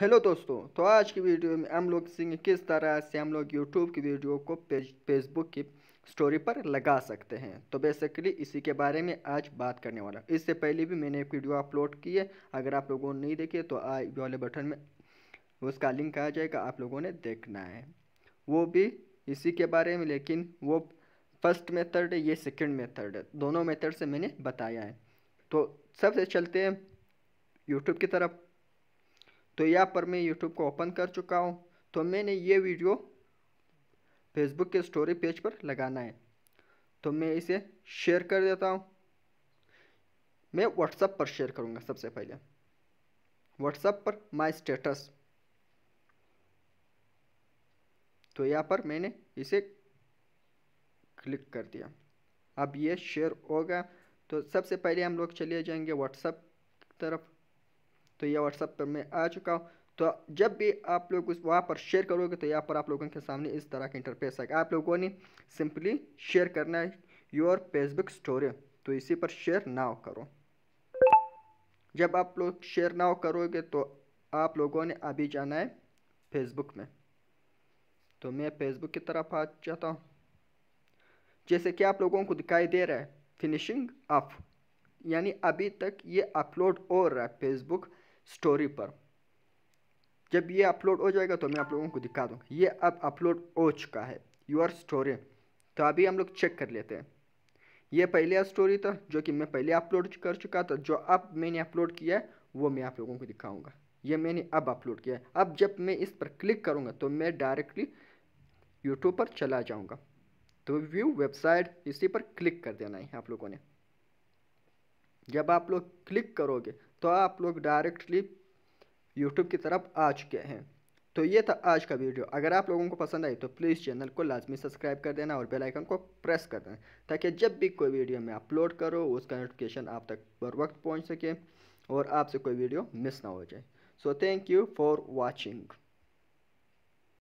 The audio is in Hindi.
हेलो दोस्तों तो आज की वीडियो में हम लोग सीखेंगे किस तरह से हम लोग यूट्यूब की वीडियो को फेसबुक की स्टोरी पर लगा सकते हैं तो बेसिकली इसी के बारे में आज बात करने वाला इससे पहले भी मैंने एक वीडियो अपलोड की है अगर आप लोगों ने नहीं देखी तो आई वाले बटन में उसका लिंक आ जाएगा आप लोगों ने देखना है वो भी इसी के बारे में लेकिन वो फर्स्ट मेथड है ये सेकेंड मेथड है दोनों मेथड से मैंने बताया है तो सबसे चलते हैं यूट्यूब की तरफ तो यहाँ पर मैं यूट्यूब को ओपन कर चुका हूँ तो मैंने ये वीडियो फेसबुक के स्टोरी पेज पर लगाना है तो मैं इसे शेयर कर देता हूँ मैं व्हाट्सएप पर शेयर करूँगा सबसे पहले व्हाट्सएप पर माई स्टेटस तो यहाँ पर मैंने इसे क्लिक कर दिया अब ये शेयर होगा तो सबसे पहले हम लोग चले जाएंगे व्हाट्सअप तरफ तो यह व्हाट्सअप पर मैं आ चुका हूँ तो जब भी आप लोग उस वहाँ पर शेयर करोगे तो यहाँ पर आप लोगों के सामने इस तरह का इंटरफेस आएगा आप लोगों ने सिंपली शेयर करना है योर फेसबुक स्टोरी तो इसी पर शेयर ना करो जब आप लोग शेयर ना करोगे तो आप लोगों ने अभी जाना है फेसबुक में तो मैं फेसबुक की तरफ आ जाता हूँ जैसे कि आप लोगों को दिखाई दे रहा है फिनिशिंग अप यानी अभी तक ये अपलोड हो रहा है फेसबुक स्टोरी पर जब ये अपलोड हो जाएगा तो मैं आप लोगों को दिखा दूँगा ये अब अपलोड हो चुका है योर स्टोरी तो अभी हम लोग चेक कर लेते हैं ये पहले स्टोरी था जो कि मैं पहले अपलोड कर चुका था जो अब मैंने अपलोड किया है वो मैं आप लोगों को दिखाऊंगा ये मैंने अब अपलोड किया है अब जब मैं इस पर क्लिक करूंगा तो मैं डायरेक्टली यूट्यूब पर चला जाऊंगा तो व्यू वेबसाइट इसी पर क्लिक कर देना है आप लोगों ने जब आप लोग क्लिक करोगे तो आप लोग डायरेक्टली यूट्यूब की तरफ आ चुके हैं तो ये था आज का वीडियो अगर आप लोगों को पसंद आई तो प्लीज़ चैनल को लाजमी सब्सक्राइब कर देना और बेल आइकन को प्रेस कर देना ताकि जब भी कोई वीडियो मैं अपलोड करो उसका नोटिफिकेशन आप तक बर वक्त पहुँच सके और आपसे कोई वीडियो मिस ना हो जाए so thank you for watching